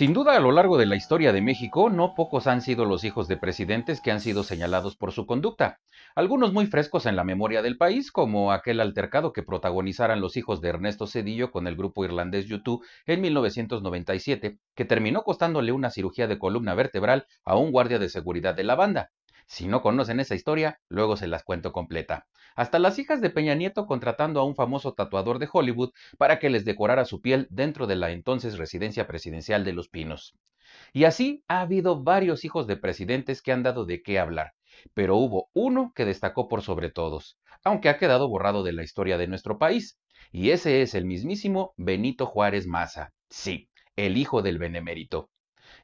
Sin duda, a lo largo de la historia de México, no pocos han sido los hijos de presidentes que han sido señalados por su conducta, algunos muy frescos en la memoria del país, como aquel altercado que protagonizaran los hijos de Ernesto Cedillo con el grupo irlandés YouTube en 1997, que terminó costándole una cirugía de columna vertebral a un guardia de seguridad de la banda, si no conocen esa historia, luego se las cuento completa. Hasta las hijas de Peña Nieto contratando a un famoso tatuador de Hollywood para que les decorara su piel dentro de la entonces residencia presidencial de Los Pinos. Y así ha habido varios hijos de presidentes que han dado de qué hablar, pero hubo uno que destacó por sobre todos, aunque ha quedado borrado de la historia de nuestro país, y ese es el mismísimo Benito Juárez Maza. Sí, el hijo del benemérito.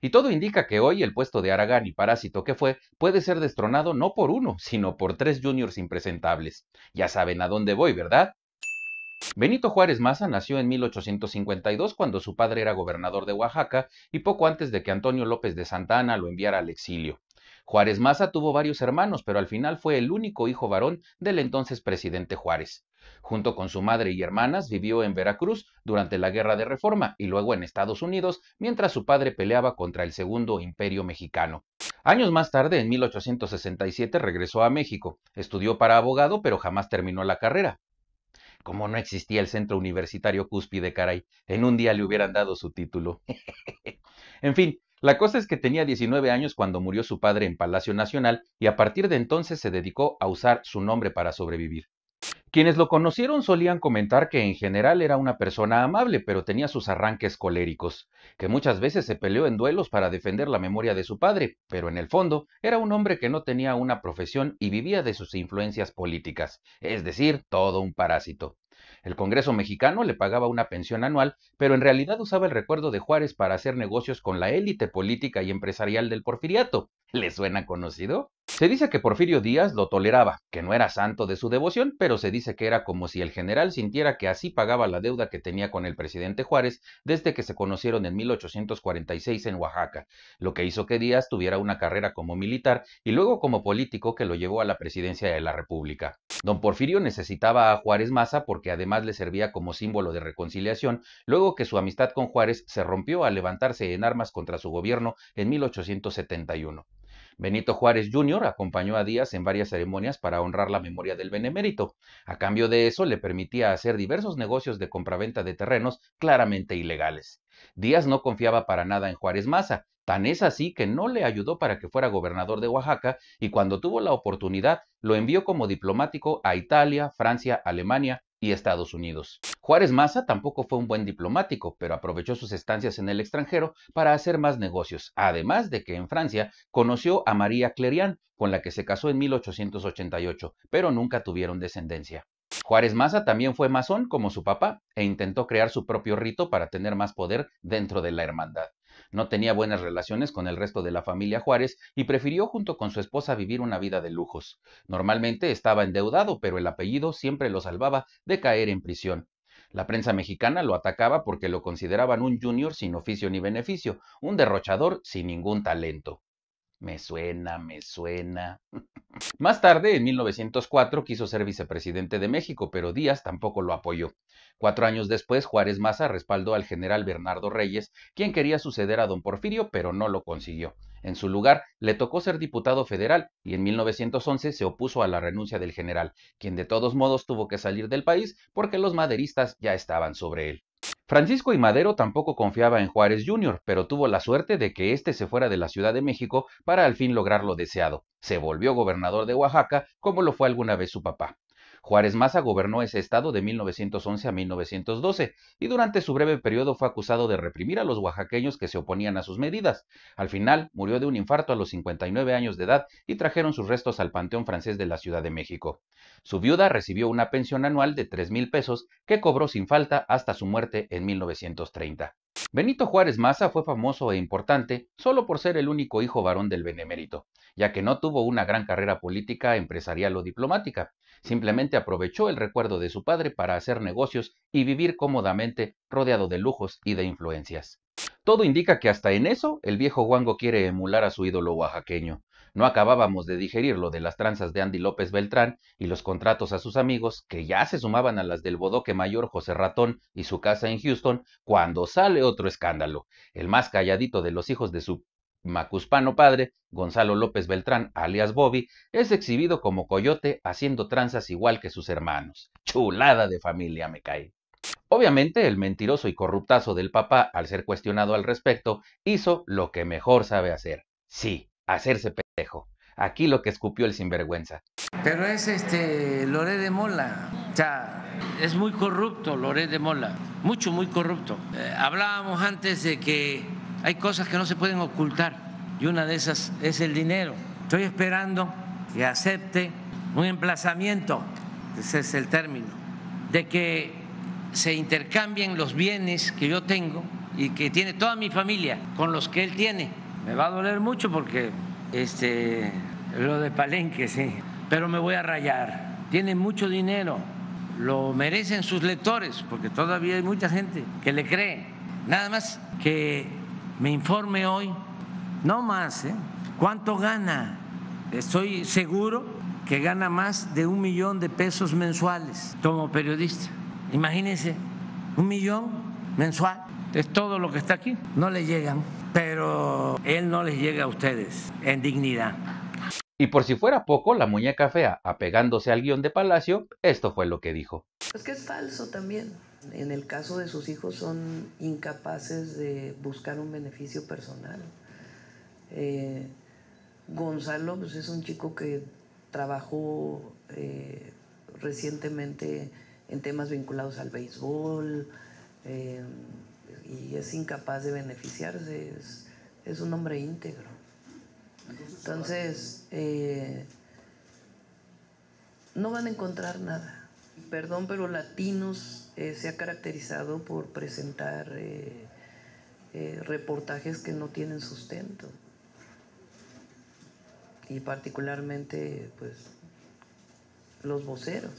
Y todo indica que hoy el puesto de Aragán y Parásito que fue puede ser destronado no por uno, sino por tres juniors impresentables. Ya saben a dónde voy, ¿verdad? Benito Juárez Maza nació en 1852 cuando su padre era gobernador de Oaxaca y poco antes de que Antonio López de Santa Ana lo enviara al exilio. Juárez Maza tuvo varios hermanos, pero al final fue el único hijo varón del entonces presidente Juárez. Junto con su madre y hermanas vivió en Veracruz durante la Guerra de Reforma y luego en Estados Unidos mientras su padre peleaba contra el Segundo Imperio Mexicano. Años más tarde, en 1867, regresó a México. Estudió para abogado, pero jamás terminó la carrera. Como no existía el centro universitario de caray, en un día le hubieran dado su título. en fin, la cosa es que tenía 19 años cuando murió su padre en Palacio Nacional y a partir de entonces se dedicó a usar su nombre para sobrevivir. Quienes lo conocieron solían comentar que en general era una persona amable, pero tenía sus arranques coléricos, que muchas veces se peleó en duelos para defender la memoria de su padre, pero en el fondo era un hombre que no tenía una profesión y vivía de sus influencias políticas, es decir, todo un parásito. El Congreso mexicano le pagaba una pensión anual, pero en realidad usaba el recuerdo de Juárez para hacer negocios con la élite política y empresarial del porfiriato. ¿Le suena conocido? Se dice que Porfirio Díaz lo toleraba, que no era santo de su devoción, pero se dice que era como si el general sintiera que así pagaba la deuda que tenía con el presidente Juárez desde que se conocieron en 1846 en Oaxaca, lo que hizo que Díaz tuviera una carrera como militar y luego como político que lo llevó a la presidencia de la República. Don Porfirio necesitaba a Juárez Maza porque además le servía como símbolo de reconciliación, luego que su amistad con Juárez se rompió al levantarse en armas contra su gobierno en 1871. Benito Juárez Jr. acompañó a Díaz en varias ceremonias para honrar la memoria del benemérito. A cambio de eso, le permitía hacer diversos negocios de compraventa de terrenos claramente ilegales. Díaz no confiaba para nada en Juárez Maza, tan es así que no le ayudó para que fuera gobernador de Oaxaca y cuando tuvo la oportunidad lo envió como diplomático a Italia, Francia, Alemania, y Estados Unidos. Juárez Maza tampoco fue un buen diplomático, pero aprovechó sus estancias en el extranjero para hacer más negocios, además de que en Francia conoció a María Clerian, con la que se casó en 1888, pero nunca tuvieron descendencia. Juárez Maza también fue masón como su papá e intentó crear su propio rito para tener más poder dentro de la hermandad. No tenía buenas relaciones con el resto de la familia Juárez y prefirió junto con su esposa vivir una vida de lujos. Normalmente estaba endeudado, pero el apellido siempre lo salvaba de caer en prisión. La prensa mexicana lo atacaba porque lo consideraban un junior sin oficio ni beneficio, un derrochador sin ningún talento. Me suena, me suena. Más tarde, en 1904, quiso ser vicepresidente de México, pero Díaz tampoco lo apoyó. Cuatro años después, Juárez Maza respaldó al general Bernardo Reyes, quien quería suceder a don Porfirio, pero no lo consiguió. En su lugar, le tocó ser diputado federal y en 1911 se opuso a la renuncia del general, quien de todos modos tuvo que salir del país porque los maderistas ya estaban sobre él. Francisco y Madero tampoco confiaba en Juárez Jr., pero tuvo la suerte de que éste se fuera de la Ciudad de México para al fin lograr lo deseado. Se volvió gobernador de Oaxaca, como lo fue alguna vez su papá. Juárez Maza gobernó ese estado de 1911 a 1912 y durante su breve periodo fue acusado de reprimir a los oaxaqueños que se oponían a sus medidas. Al final murió de un infarto a los 59 años de edad y trajeron sus restos al Panteón Francés de la Ciudad de México. Su viuda recibió una pensión anual de 3 mil pesos que cobró sin falta hasta su muerte en 1930. Benito Juárez Maza fue famoso e importante solo por ser el único hijo varón del benemérito, ya que no tuvo una gran carrera política, empresarial o diplomática. Simplemente aprovechó el recuerdo de su padre para hacer negocios y vivir cómodamente rodeado de lujos y de influencias. Todo indica que hasta en eso el viejo Wango quiere emular a su ídolo oaxaqueño. No acabábamos de digerir lo de las tranzas de Andy López Beltrán y los contratos a sus amigos, que ya se sumaban a las del bodoque mayor José Ratón y su casa en Houston, cuando sale otro escándalo. El más calladito de los hijos de su Macuspano padre, Gonzalo López Beltrán, alias Bobby, es exhibido como coyote haciendo tranzas igual que sus hermanos. Chulada de familia me cae. Obviamente, el mentiroso y corruptazo del papá, al ser cuestionado al respecto, hizo lo que mejor sabe hacer. Sí, hacerse pendejo. Aquí lo que escupió el sinvergüenza. Pero es este Loré de Mola. O sea, es muy corrupto Loré de Mola. Mucho, muy corrupto. Eh, hablábamos antes de que hay cosas que no se pueden ocultar y una de esas es el dinero. Estoy esperando que acepte un emplazamiento, ese es el término, de que se intercambien los bienes que yo tengo y que tiene toda mi familia con los que él tiene. Me va a doler mucho porque este lo de Palenque, sí, pero me voy a rayar. Tiene mucho dinero, lo merecen sus lectores, porque todavía hay mucha gente que le cree. Nada más que me informe hoy, no más, ¿eh? ¿cuánto gana? Estoy seguro que gana más de un millón de pesos mensuales como periodista. Imagínense, un millón mensual. Es todo lo que está aquí. No le llegan, pero él no les llega a ustedes en dignidad. Y por si fuera poco, la muñeca fea, apegándose al guión de Palacio, esto fue lo que dijo. Es que es falso también en el caso de sus hijos son incapaces de buscar un beneficio personal. Eh, Gonzalo pues, es un chico que trabajó eh, recientemente en temas vinculados al béisbol eh, y es incapaz de beneficiarse, es un hombre íntegro. Entonces, no van a encontrar nada perdón, pero Latinos eh, se ha caracterizado por presentar eh, eh, reportajes que no tienen sustento. Y particularmente, pues, los voceros.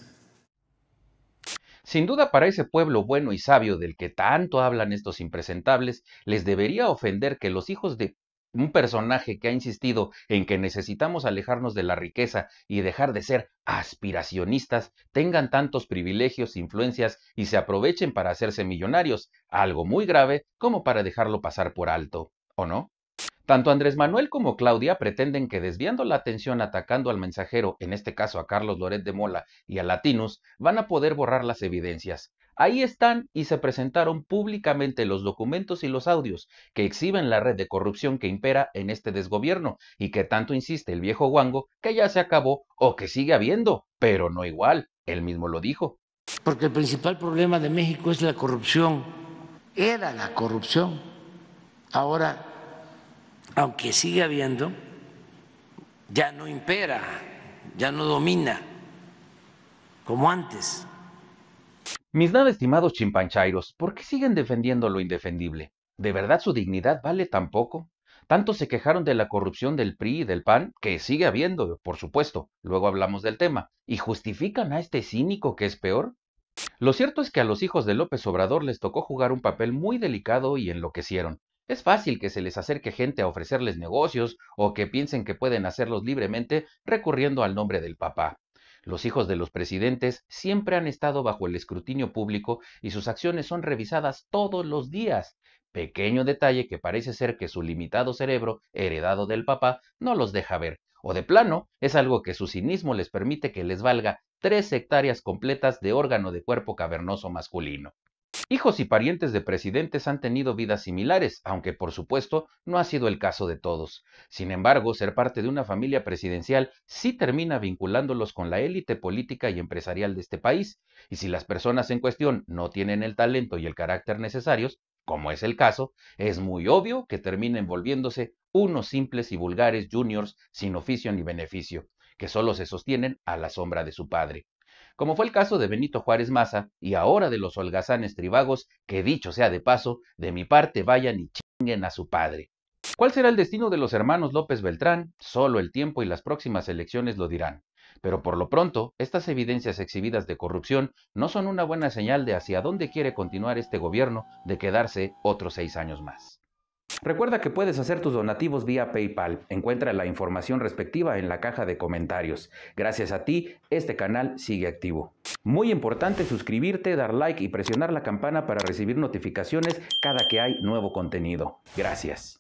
Sin duda para ese pueblo bueno y sabio del que tanto hablan estos impresentables, les debería ofender que los hijos de un personaje que ha insistido en que necesitamos alejarnos de la riqueza y dejar de ser aspiracionistas, tengan tantos privilegios, influencias y se aprovechen para hacerse millonarios, algo muy grave como para dejarlo pasar por alto, ¿o no? Tanto Andrés Manuel como Claudia pretenden que desviando la atención atacando al mensajero, en este caso a Carlos Loret de Mola y a Latinus, van a poder borrar las evidencias. Ahí están y se presentaron públicamente los documentos y los audios que exhiben la red de corrupción que impera en este desgobierno y que tanto insiste el viejo guango que ya se acabó o que sigue habiendo, pero no igual, él mismo lo dijo. Porque el principal problema de México es la corrupción, era la corrupción. Ahora, aunque sigue habiendo, ya no impera, ya no domina como antes. Mis nada estimados chimpanchairos, ¿por qué siguen defendiendo lo indefendible? ¿De verdad su dignidad vale tan poco? Tanto se quejaron de la corrupción del PRI y del PAN, que sigue habiendo, por supuesto, luego hablamos del tema, y justifican a este cínico que es peor. Lo cierto es que a los hijos de López Obrador les tocó jugar un papel muy delicado y enloquecieron. Es fácil que se les acerque gente a ofrecerles negocios o que piensen que pueden hacerlos libremente recurriendo al nombre del papá. Los hijos de los presidentes siempre han estado bajo el escrutinio público y sus acciones son revisadas todos los días. Pequeño detalle que parece ser que su limitado cerebro, heredado del papá, no los deja ver. O de plano, es algo que su cinismo les permite que les valga tres hectáreas completas de órgano de cuerpo cavernoso masculino. Hijos y parientes de presidentes han tenido vidas similares, aunque por supuesto no ha sido el caso de todos. Sin embargo, ser parte de una familia presidencial sí termina vinculándolos con la élite política y empresarial de este país, y si las personas en cuestión no tienen el talento y el carácter necesarios, como es el caso, es muy obvio que terminen volviéndose unos simples y vulgares juniors sin oficio ni beneficio, que solo se sostienen a la sombra de su padre como fue el caso de Benito Juárez Maza y ahora de los holgazanes tribagos, que dicho sea de paso, de mi parte vayan y chinguen a su padre. ¿Cuál será el destino de los hermanos López Beltrán? Solo el tiempo y las próximas elecciones lo dirán. Pero por lo pronto, estas evidencias exhibidas de corrupción no son una buena señal de hacia dónde quiere continuar este gobierno de quedarse otros seis años más. Recuerda que puedes hacer tus donativos vía PayPal. Encuentra la información respectiva en la caja de comentarios. Gracias a ti, este canal sigue activo. Muy importante suscribirte, dar like y presionar la campana para recibir notificaciones cada que hay nuevo contenido. Gracias.